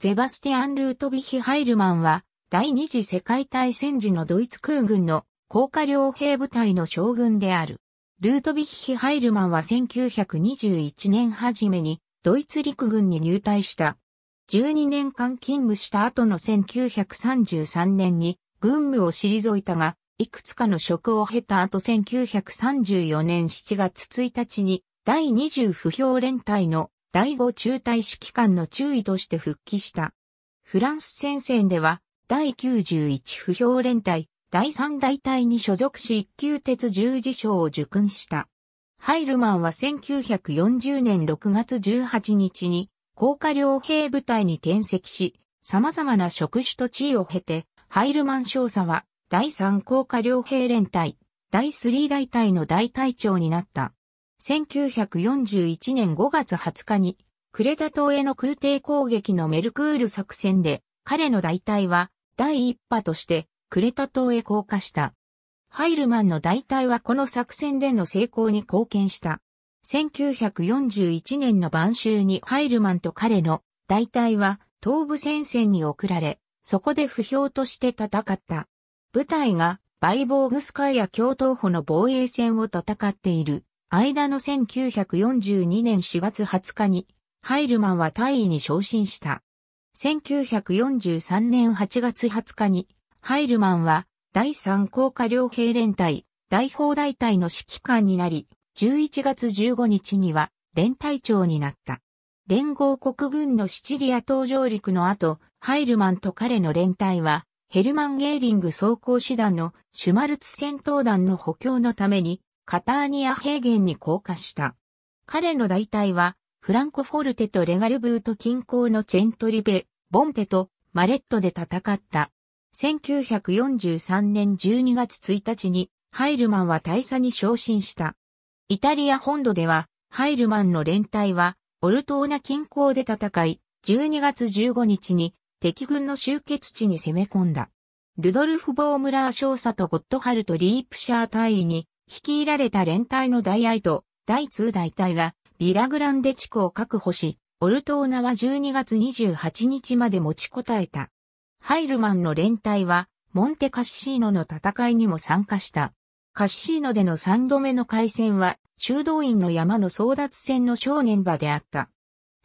ゼバステアン・ルートビヒ・ハイルマンは、第二次世界大戦時のドイツ空軍の高架両兵部隊の将軍である。ルートビヒ・ハイルマンは1921年初めにドイツ陸軍に入隊した。12年間勤務した後の1933年に軍務を退いたが、いくつかの職を経た後1934年7月1日に第20不評連隊の第5中隊指揮官の注意として復帰した。フランス戦線では、第91不評連隊、第3大隊に所属し一級鉄十字章を受勲した。ハイルマンは1940年6月18日に、高架両兵部隊に転籍し、様々な職種と地位を経て、ハイルマン少佐は、第3高架両兵連隊、第3大隊の大隊長になった。1941年5月20日に、クレタ島への空挺攻撃のメルクール作戦で、彼の大隊は、第一波として、クレタ島へ降下した。ハイルマンの大隊はこの作戦での成功に貢献した。1941年の晩秋にハイルマンと彼の大隊は東部戦線に送られ、そこで不評として戦った。部隊がバイボーグスカイや共闘歩の防衛戦を戦っている間の1942年4月20日に、ハイルマンは大尉に昇進した。1943年8月20日に、ハイルマンは第3高架両兵連隊、大砲大隊の指揮官になり、11月15日には連隊長になった。連合国軍のシチリア登上陸の後、ハイルマンと彼の連隊は、ヘルマン・ゲーリング装甲師団のシュマルツ戦闘団の補強のためにカターニア平原に降下した。彼の大隊は、フランコフォルテとレガルブート近郊のチェントリベ、ボンテとマレットで戦った。1943年12月1日に、ハイルマンは大佐に昇進した。イタリア本土では、ハイルマンの連隊は、オルトーナ近郊で戦い、12月15日に敵軍の集結地に攻め込んだ。ルドルフ・ボームラー少佐とゴッドハルト・リープシャー隊員に率いられた連隊の大愛と第2大隊がビラグランデ地区を確保し、オルトーナは12月28日まで持ちこたえた。ハイルマンの連隊は、モンテカッシーノの戦いにも参加した。カッシーノでの3度目の海戦は、中道院の山の争奪戦の正念場であった。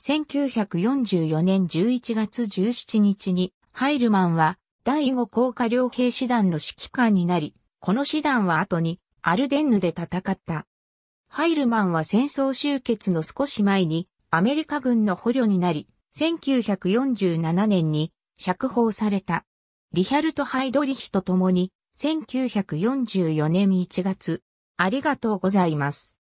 1944年11月17日に、ハイルマンは、第5高下両兵師団の指揮官になり、この師団は後に、アルデンヌで戦った。ハイルマンは戦争終結の少し前にアメリカ軍の捕虜になり、1947年に釈放された。リヒャルト・ハイドリヒと共に1944年1月、ありがとうございます。